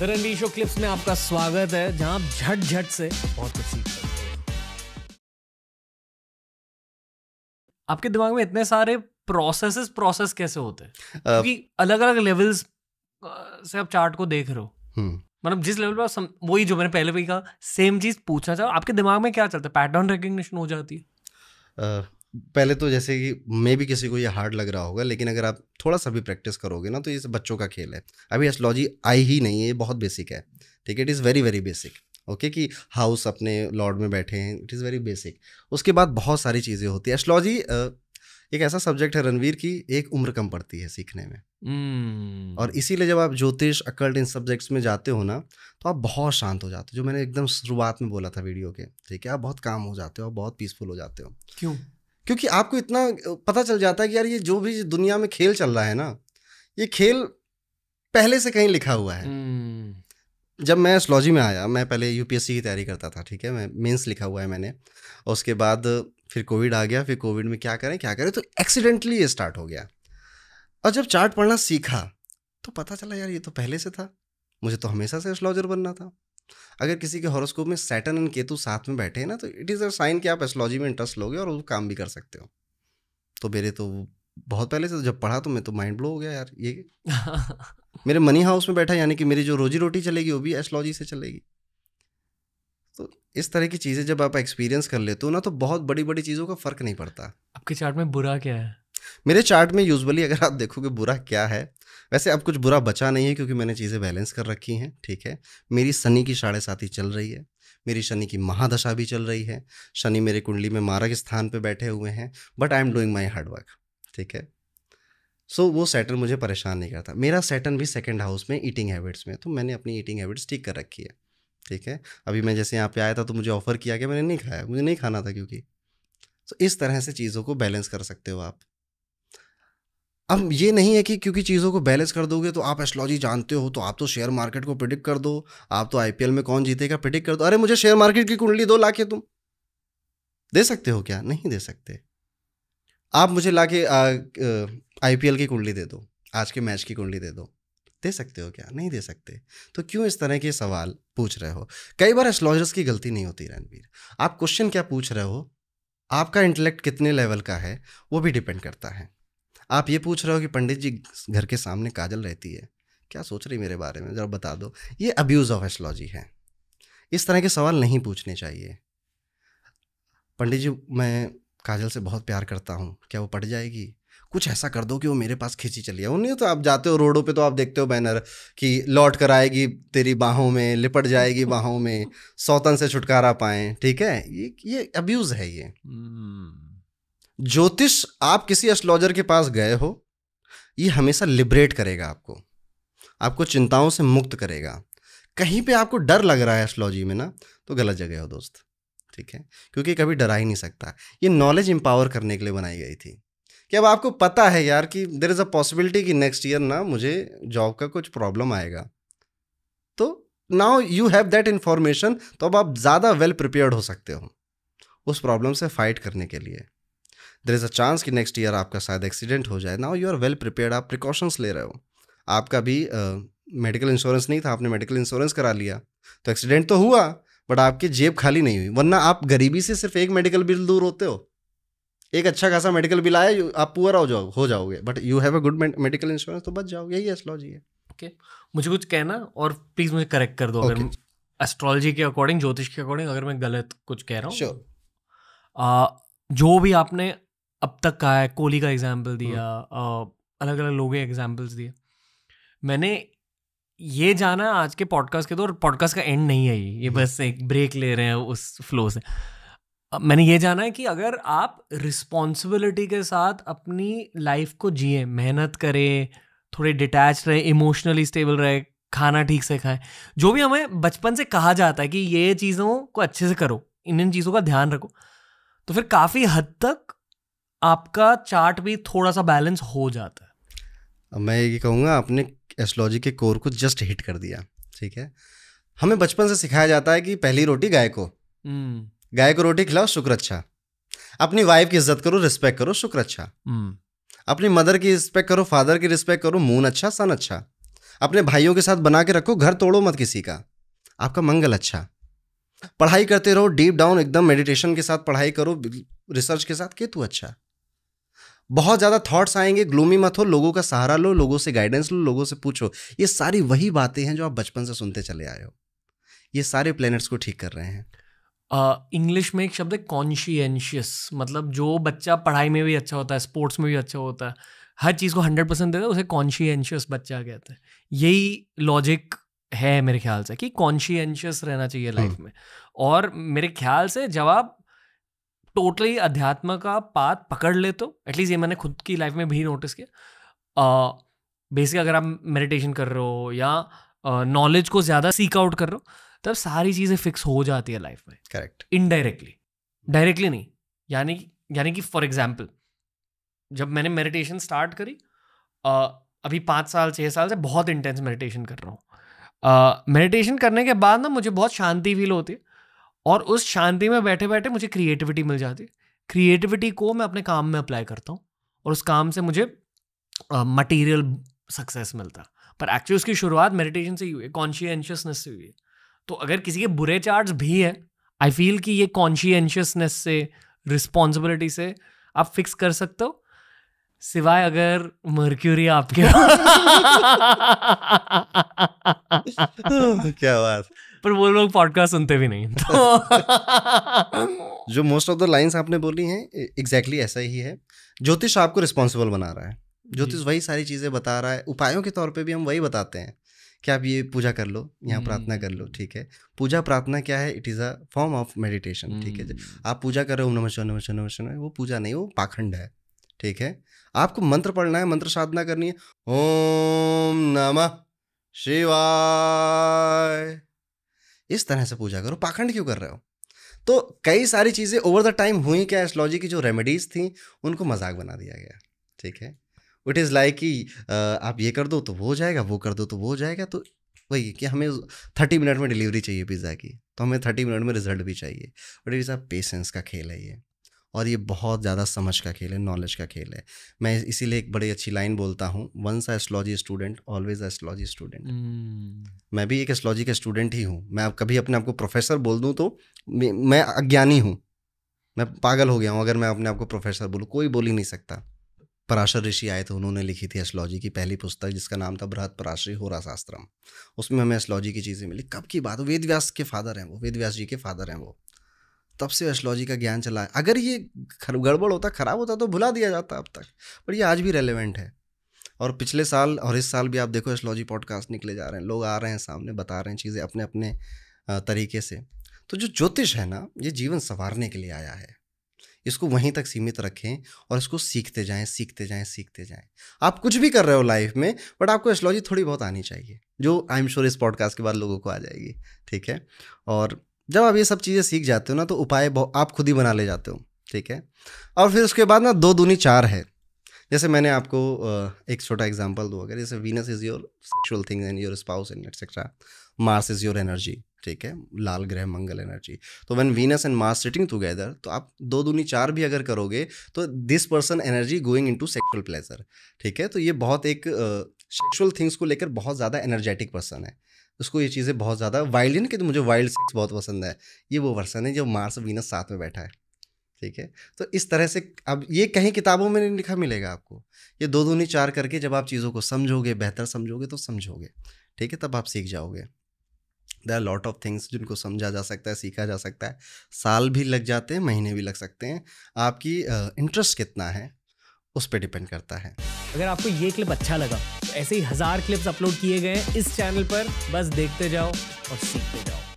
The Ranveer show clips में आपका स्वागत है जहां आप झट झट से बहुत कुछ सीख सकते आपके दिमाग में इतने सारे प्रोसेसेस प्रोसेस कैसे होते हैं uh, क्योंकि अलग अलग लेवल्स से आप चार्ट को देख रहे हो हम्म। मतलब जिस लेवल पर वही जो मैंने पहले भी कहा सेम चीज पूछना चाहो आपके दिमाग में क्या चलता है पैटर्न रिकग्निशन हो जाती है uh, पहले तो जैसे कि मे भी किसी को ये हार्ड लग रहा होगा लेकिन अगर आप थोड़ा सा भी प्रैक्टिस करोगे ना तो ये बच्चों का खेल है अभी एस्ट्रोलॉजी आई ही नहीं है ये बहुत बेसिक है ठीक है it is very very basic okay कि हाउस अपने लॉर्ड में बैठे हैं इट इज़ वेरी बेसिक उसके बाद बहुत सारी चीज़ें होती है एस्ट्रोलॉजी एक ऐसा सब्जेक्ट है रणवीर की एक उम्र कम पड़ती है सीखने में हम्म। और इसीलिए जब आप ज्योतिष अकल्ट इन सब्जेक्ट्स में जाते हो ना तो आप बहुत शांत हो जाते हो जो मैंने एकदम शुरुआत में बोला था वीडियो के ठीक है आप बहुत काम हो जाते हो आप बहुत पीसफुल हो जाते हो क्यों क्योंकि आपको इतना पता चल जाता है कि यार ये जो भी दुनिया में खेल चल रहा है ना ये खेल पहले से कहीं लिखा हुआ है हम्म। जब मैं एस्ट्रोलॉजी में आया मैं पहले यूपीएससी की तैयारी करता था ठीक है मैं मेंस लिखा हुआ है मैंने और उसके बाद फिर कोविड आ गया फिर कोविड में क्या करें क्या करें तो एक्सीडेंटली ये स्टार्ट हो गया और जब चार्ट पढ़ना सीखा तो पता चला यार ये तो पहले से था मुझे तो हमेशा से एस्ट्रोलॉजर बनना था अगर किसी के हॉरोस्कोप में सैटन एंड केतु साथ में बैठे हैं ना तो इट इज़ अ साइन कि आप एस्ट्रोलॉजी में इंटरेस्ट लोगे और वो काम भी कर सकते हो तो मेरे तो बहुत पहले से जब पढ़ा तो मैं तो माइंड ब्लो हो गया यार ये मेरे मनी हाउस में बैठा यानी कि मेरी जो रोजी रोटी चलेगी वो भी एस्ट्रोलॉजी से चलेगी तो इस तरह की चीज़ें जब आप एक्सपीरियंस कर लेते हो ना तो बहुत बड़ी बड़ी चीज़ों का फ़र्क नहीं पड़ता आपके चार्ट में बुरा क्या है मेरे चार्ट में यूजुअली अगर आप देखोगे बुरा क्या है वैसे अब कुछ बुरा बचा नहीं है क्योंकि मैंने चीज़ें बैलेंस कर रखी हैं ठीक है मेरी शनि की साढ़े साथी चल रही है मेरी शनि की महादशा भी चल रही है शनि मेरे कुंडली में मारक स्थान पर बैठे हुए हैं but I am doing my hard work ठीक है सो so, वो सैटन मुझे परेशान नहीं करता मेरा सैटन भी सेकेंड हाउस में ईटिंग हैबिट्स में तो मैंने अपनी ईटिंग हैबिट्स ठीक कर रखी है ठीक है अभी मैं जैसे यहाँ पे आया था तो मुझे ऑफ़र किया गया मैंने नहीं खाया मुझे नहीं खाना था क्योंकि सो so, इस तरह से चीज़ों को बैलेंस कर सकते हो आप अब ये नहीं है कि क्योंकि चीज़ों को बैलेंस कर दोगे तो आप एस्ट्रोलॉजी जानते हो तो आप तो शेयर मार्केट को प्रिडिक्ट कर दो आप तो आई में कौन जीतेगा प्रिडिक्ट कर दो अरे मुझे शेयर मार्केट की कुंडली दो लाके तुम दे सकते हो क्या नहीं दे सकते आप मुझे लाके आई की कुंडली दे दो आज के मैच की कुंडली दे दो दे सकते हो क्या नहीं दे सकते तो क्यों इस तरह के सवाल पूछ रहे हो कई बार एस्ट्रोलॉजर्स की गलती नहीं होती रणवीर आप क्वेश्चन क्या पूछ रहे हो आपका इंटेलेक्ट कितने लेवल का है वो भी डिपेंड करता है आप ये पूछ रहे हो कि पंडित जी घर के सामने काजल रहती है क्या सोच रही मेरे बारे में जरा बता दो ये अब्यूज़ ऑफ एस्ट्रोलॉजी है इस तरह के सवाल नहीं पूछने चाहिए पंडित जी मैं काजल से बहुत प्यार करता हूँ क्या वो पट जाएगी कुछ ऐसा कर दो कि वो मेरे पास खींची चली जाए नहीं तो आप जाते हो रोडों पे तो आप देखते हो बैनर कि लौट कर आएगी तेरी बाहों में लिपट जाएगी बाहों में सौतन से छुटकारा पाएं ठीक है ये ये अब्यूज़ है ये hmm. ज्योतिष आप किसी एस्ट्रोलॉजर के पास गए हो ये हमेशा लिबरेट करेगा आपको आपको चिंताओं से मुक्त करेगा कहीं पे आपको डर लग रहा है एस्ट्रोलॉजी में ना तो गलत जगह हो दोस्त ठीक है क्योंकि कभी डरा ही नहीं सकता ये नॉलेज एम्पावर करने के लिए बनाई गई थी कि अब आपको पता है यार कि देर इज़ अ पॉसिबिलिटी कि नेक्स्ट ईयर ना मुझे जॉब का कुछ प्रॉब्लम आएगा तो now you have that information तो अब आप ज़्यादा वेल प्रिपेयर्ड हो सकते हो उस प्रॉब्लम से फाइट करने के लिए देर इज़ अ चांस कि नेक्स्ट ईयर आपका शायद एक्सीडेंट हो जाए now you are well prepared आप प्रिकॉशंस ले रहे हो आपका भी मेडिकल uh, इंश्योरेंस नहीं था आपने मेडिकल इंश्योरेंस करा लिया तो एक्सीडेंट तो हुआ बट आपकी जेब खाली नहीं हुई वरना आप गरीबी से सिर्फ एक मेडिकल बिल दूर होते हो एक अच्छा खासा मेडिकल बिल आया आप पुअर हो जाओ हो जाओगे but you have a good medical insurance तो बच जाओ यही एस्ट्रोलॉजी है ओके okay. मुझे कुछ कहना और प्लीज़ मुझे करेक्ट कर दो okay. अगर एस्ट्रोलॉजी के अकॉर्डिंग ज्योतिष के अकॉर्डिंग अगर मैं गलत कुछ कह रहा हूँ sure. जो भी आपने अब तक कहा है कोहली का एग्जाम्पल दिया हाँ। अलग अलग लोगों के एग्जाम्पल्स दिए मैंने ये जाना आज के पॉडकास्ट के तो पॉडकास्ट का एंड नहीं है ये ये हम्म। बस एक ब्रेक ले रहे हैं उस फ्लो से मैंने ये जाना है कि अगर आप रिस्पॉन्सिबिलिटी के साथ अपनी लाइफ को जिए मेहनत करें थोड़े डिटैच रहे इमोशनली स्टेबल रहे खाना ठीक से खाएं जो भी हमें बचपन से कहा जाता है कि ये चीज़ों को अच्छे से करो इन इन चीज़ों का ध्यान रखो तो फिर काफ़ी हद तक आपका चार्ट भी थोड़ा सा बैलेंस हो जाता है मैं ये कहूँगा आपने एस्ट्रोलॉजी के कोर को जस्ट हिट कर दिया ठीक है हमें बचपन से सिखाया जाता है कि पहली रोटी गाय को हम्म। गाय को रोटी खिलाओ शुक्र अच्छा अपनी वाइफ की इज्जत करो रिस्पेक्ट करो शुक्र अच्छा हम्म। अपनी मदर की रिस्पेक्ट करो फादर की रिस्पेक्ट करो मून अच्छा सन अच्छा अपने भाइयों के साथ बना के रखो घर तोड़ो मत किसी का आपका मंगल अच्छा पढ़ाई करते रहो डीप डाउन एकदम मेडिटेशन के साथ पढ़ाई करो रिसर्च के साथ केतु अच्छा बहुत ज़्यादा थॉट्स आएंगे ग्लूमी मत हो लोगों का सहारा लो लोगों से गाइडेंस लो लोगों से पूछो ये सारी वही बातें हैं जो आप बचपन से सुनते चले आए हो ये सारे प्लैनेट्स को ठीक कर रहे हैं इंग्लिश uh, में एक शब्द है कॉन्शियनशियस मतलब जो बच्चा पढ़ाई में भी अच्छा होता है स्पोर्ट्स में भी अच्छा होता है हर चीज़ को हंड्रेड परसेंट देता है उसे कॉन्शियनशियस बच्चा कहते हैं यही लॉजिक है मेरे ख्याल से कि कॉन्शियनशियस रहना चाहिए लाइफ हम्म। में और मेरे ख्याल से जब आप टोटली अध्यात्म का पात पकड़ ले तो एटलीस्ट ये मैंने खुद की लाइफ में भी नोटिस किया बेसिक अगर आप मेडिटेशन कर रहे हो या नॉलेज को ज़्यादा सीक आउट कर रहे हो तब सारी चीज़ें फिक्स हो जाती है लाइफ में करेक्ट इनडायरेक्टली डायरेक्टली नहीं यानी यानी कि फॉर एग्जाम्पल जब मैंने मेडिटेशन स्टार्ट करी आ, अभी पाँच साल छः साल से बहुत इंटेंस मेडिटेशन कर रहा हूँ मेडिटेशन करने के बाद ना मुझे बहुत शांति फील होती है और उस शांति में बैठे बैठे मुझे क्रिएटिविटी मिल जाती है क्रिएटिविटी को मैं अपने काम में अप्लाई करता हूँ और उस काम से मुझे मटेरियल uh, सक्सेस मिलता पर एक्चुअली उसकी शुरुआत मेडिटेशन से ही हुई है कॉन्शियनशियसनेस से हुई है तो अगर किसी के बुरे चार्ज भी है आई फील कि ये कॉन्शियनशियसनेस से रिस्पॉन्सिबिलिटी से आप फिक्स कर सकते हो सिवाय अगर मर्क्यूरी आपके क्या बात पर वो लोग पॉडकास्ट सुनते भी नहीं तो जो मोस्ट ऑफ द लाइंस आपने बोली हैं एग्जैक्टली exactly ऐसा ही है ज्योतिष आपको रिस्पॉन्सिबल बना रहा है ज्योतिष वही सारी चीज़ें बता रहा है उपायों के तौर पर भी हम वही बताते हैं कि आप ये पूजा कर लो यहाँ हम्म। प्रार्थना कर लो ठीक है पूजा प्रार्थना क्या है it is a form of meditation ठीक है हम्म। आप पूजा कर रहे हो नमः शिवाय नमः शिवाय नमः शिवाय वो पूजा नहीं वो पाखंड है ठीक है आपको मंत्र पढ़ना है मंत्र साधना करनी है ओम नमः शिवाय इस तरह से पूजा करो पाखंड क्यों कर रहे हो तो कई सारी चीज़ें ओवर द टाइम हुई क्या एस्ट्रोलॉजी की जो रेमेडीज़ थी उनको मजाक बना दिया गया ठीक है इट इज़ लाइक कि आप ये कर दो तो वो हो जाएगा वो कर दो तो वो हो जाएगा तो वही कि हमें थर्टी मिनट में डिलीवरी चाहिए पिज़्ज़ा की तो हमें थर्टी मिनट में रिजल्ट भी चाहिए बट इट इज़ पेशेंस का खेल है ये और ये बहुत ज़्यादा समझ का खेल है नॉलेज का खेल है मैं इसीलिए एक बड़ी अच्छी लाइन बोलता हूँ once astrology student always astrology student मैं भी एक एस्ट्रोलॉजी का स्टूडेंट ही हूँ मैं कभी अपने आप को प्रोफेसर बोल दूँ तो मैं अज्ञानी हूँ मैं पागल हो गया हूँ अगर मैं अपने आप को प्रोफेसर बोलूँ कोई बोल ही नहीं सकता पराशर ऋषि आए थे उन्होंने लिखी थी एस्ट्रोलॉजी की पहली पुस्तक जिसका नाम था बृहत पराशरी शास्त्रम उसमें हमें एस्ट्रोलॉजी की चीज़ें मिली कब की बात वेद व्यास के फादर हैं वो वेद व्यास जी के फादर हैं वो तब से एस्ट्रोलॉजी का ज्ञान चला है अगर ये गड़बड़ होता खराब होता तो भुला दिया जाता अब तक पर ये आज भी रेलिवेंट है और पिछले साल और इस साल भी आप देखो एस्ट्रोलॉजी पॉडकास्ट निकले जा रहे हैं लोग आ रहे हैं सामने बता रहे हैं चीज़ें अपने अपने तरीके से तो जो ज्योतिष है ना ये जीवन संवारने के लिए आया है इसको वहीं तक सीमित रखें और इसको सीखते जाएं सीखते जाएं सीखते जाएं आप कुछ भी कर रहे हो लाइफ में बट आपको एस्ट्रोलॉजी थोड़ी बहुत आनी चाहिए जो आई एम श्योर इस पॉडकास्ट के बाद लोगों को आ जाएगी ठीक है और जब आप ये सब चीज़ें सीख जाते हो ना तो उपाय आप खुद ही बना ले जाते हो ठीक है और फिर उसके बाद ना दो दूनी चार है जैसे मैंने आपको एक छोटा एग्जाम्पल दो अगर जैसे Venus is your sexual thing and your spouse and etcetera Mars is your energy ठीक है लाल ग्रह मंगल एनर्जी तो when Venus and Mars sitting together तो आप दो दूनी चार भी अगर करोगे तो this person energy going into sexual pleasure ठीक है तो ये बहुत एक सेक्सुअल थिंग्स को लेकर बहुत ज़्यादा एनर्जेटिक पर्सन है उसको ये चीज़ें बहुत ज़्यादा वाइल्ड यानी तो मुझे वाइल्ड सेक्स बहुत पसंद है ये वो पर्सन है जो मार्स वीनस साथ में बैठा है ठीक है तो इस तरह से अब ये कहीं किताबों में नहीं लिखा मिलेगा आपको ये दो दूनी चार करके जब आप चीज़ों को समझोगे बेहतर समझोगे तो समझोगे ठीक है तब आप सीख जाओगे there are lot of things जिनको समझा जा सकता है सीखा जा सकता है साल भी लग जाते हैं महीने भी लग सकते हैं आपकी इंटरेस्ट uh, कितना है उस पर डिपेंड करता है अगर आपको ये क्लिप अच्छा लगा ऐसे ही हजार क्लिप्स अपलोड किए गए हैं इस चैनल पर बस देखते जाओ और सीखते जाओ